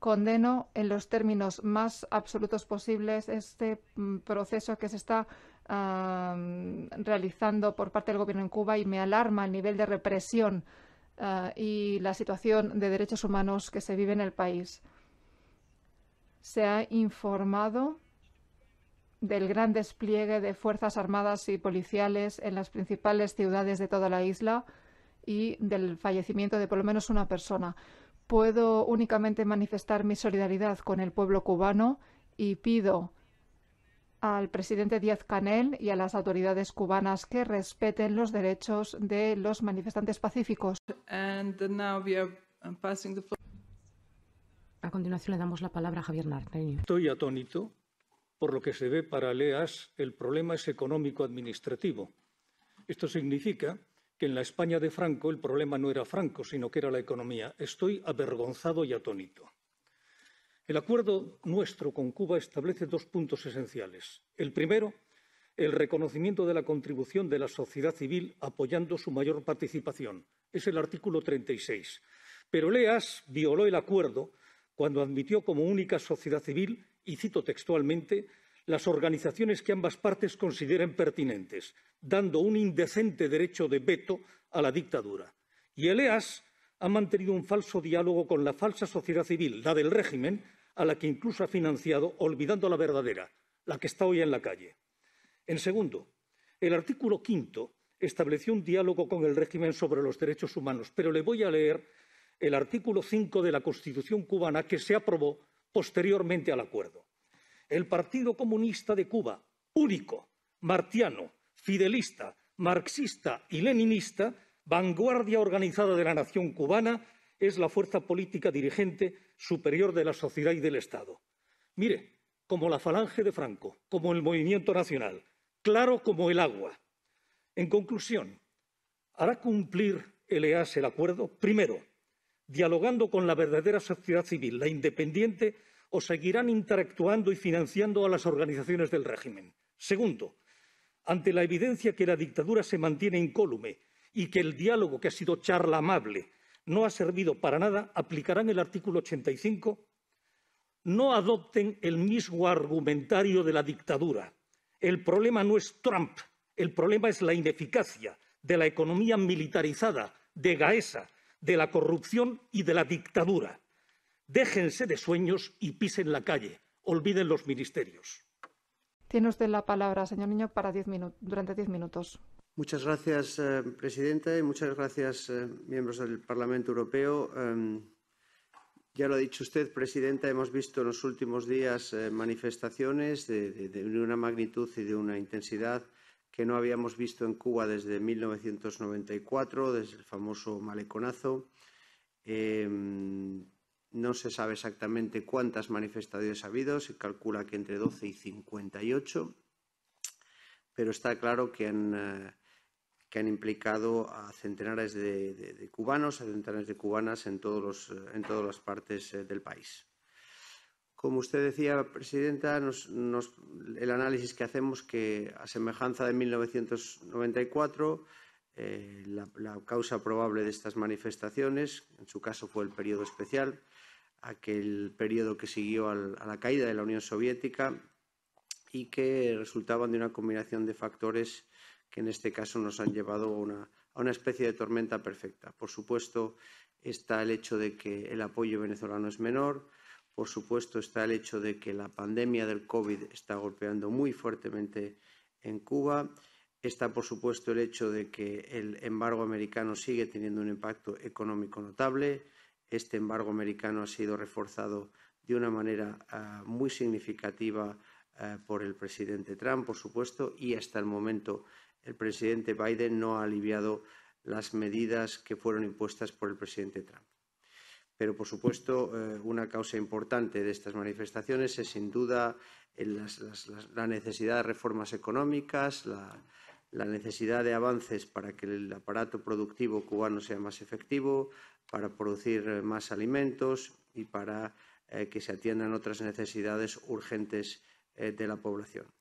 condeno en los términos más absolutos posibles este mm, proceso que se está realizando por parte del gobierno en Cuba y me alarma el nivel de represión ah, y la situación de derechos humanos que se vive en el país. Se ha informado del gran despliegue de fuerzas armadas y policiales en las principales ciudades de toda la isla y del fallecimiento de por lo menos una persona puedo únicamente manifestar mi solidaridad con el pueblo cubano y pido al presidente Díaz Canel y a las autoridades cubanas que respeten los derechos de los manifestantes pacíficos. Uh, a continuación le damos la palabra a Javier Narteño. Estoy atónito por lo que se ve para Leas, el problema es económico administrativo. Esto significa que en la España de Franco el problema no era Franco, sino que era la economía. Estoy avergonzado y atónito. El acuerdo nuestro con Cuba establece dos puntos esenciales. El primero, el reconocimiento de la contribución de la sociedad civil apoyando su mayor participación. Es el artículo 36. Pero Leas violó el acuerdo cuando admitió como única sociedad civil, y cito textualmente, las organizaciones que ambas partes consideren pertinentes, dando un indecente derecho de veto a la dictadura. Y el EAS ha mantenido un falso diálogo con la falsa sociedad civil, la del régimen, a la que incluso ha financiado, olvidando la verdadera, la que está hoy en la calle. En segundo, el artículo quinto estableció un diálogo con el régimen sobre los derechos humanos, pero le voy a leer el artículo 5 de la Constitución cubana que se aprobó posteriormente al acuerdo el Partido Comunista de Cuba, único, martiano, fidelista, marxista y leninista, vanguardia organizada de la nación cubana, es la fuerza política dirigente superior de la sociedad y del Estado. Mire, como la falange de Franco, como el movimiento nacional, claro como el agua. En conclusión, ¿hará cumplir el EAS el acuerdo? Primero, dialogando con la verdadera sociedad civil, la independiente, o seguirán interactuando y financiando a las organizaciones del régimen. Segundo, ante la evidencia que la dictadura se mantiene incólume y que el diálogo que ha sido charla amable no ha servido para nada, aplicarán el artículo 85. No adopten el mismo argumentario de la dictadura. El problema no es Trump, el problema es la ineficacia de la economía militarizada, de Gaesa, de la corrupción y de la dictadura. Déjense de sueños y pisen la calle. Olviden los ministerios. Tiene usted la palabra, señor Niño, para durante diez minutos. Muchas gracias, eh, Presidenta, y muchas gracias, eh, miembros del Parlamento Europeo. Em, ya lo ha dicho usted, Presidenta, hemos visto en los últimos días eh, manifestaciones de, una magnitud y de una intensidad que no habíamos visto en Cuba desde 1994, desde el famoso maleconazo. Em, no se sabe exactamente cuántas manifestaciones ha habido, se calcula que entre 12 y 58, pero está claro que han, eh, implicado a centenares de, cubanos, a centenares de cubanas en todas las partes eh, del país. Como usted decía, Presidenta, el análisis que hacemos que, a semejanza de 1994, eh, la, causa probable de estas manifestaciones, en su caso fue el periodo especial, aquel periodo que siguió a la caída de la Unión Soviética y que resultaban de una combinación de factores que en este caso nos han llevado a una especie de tormenta perfecta. Por supuesto, está el hecho de que el apoyo venezolano es menor, por supuesto está el hecho de que la pandemia del COVID está golpeando muy fuertemente en Cuba. Está, por supuesto, el hecho de que el embargo americano sigue teniendo un impacto económico notable. Este embargo americano ha sido reforzado de una manera ah, muy significativa ah, por el presidente Trump, por supuesto, y hasta el momento el presidente Biden no ha aliviado las medidas que fueron impuestas por el presidente Trump. Pero, por supuesto, eh, una causa importante de estas manifestaciones es, sin duda, la necesidad de reformas económicas, la, necesidad de avances para que el aparato productivo cubano sea más efectivo, para producir eh, más alimentos y para eh, que se atiendan otras necesidades urgentes de la población.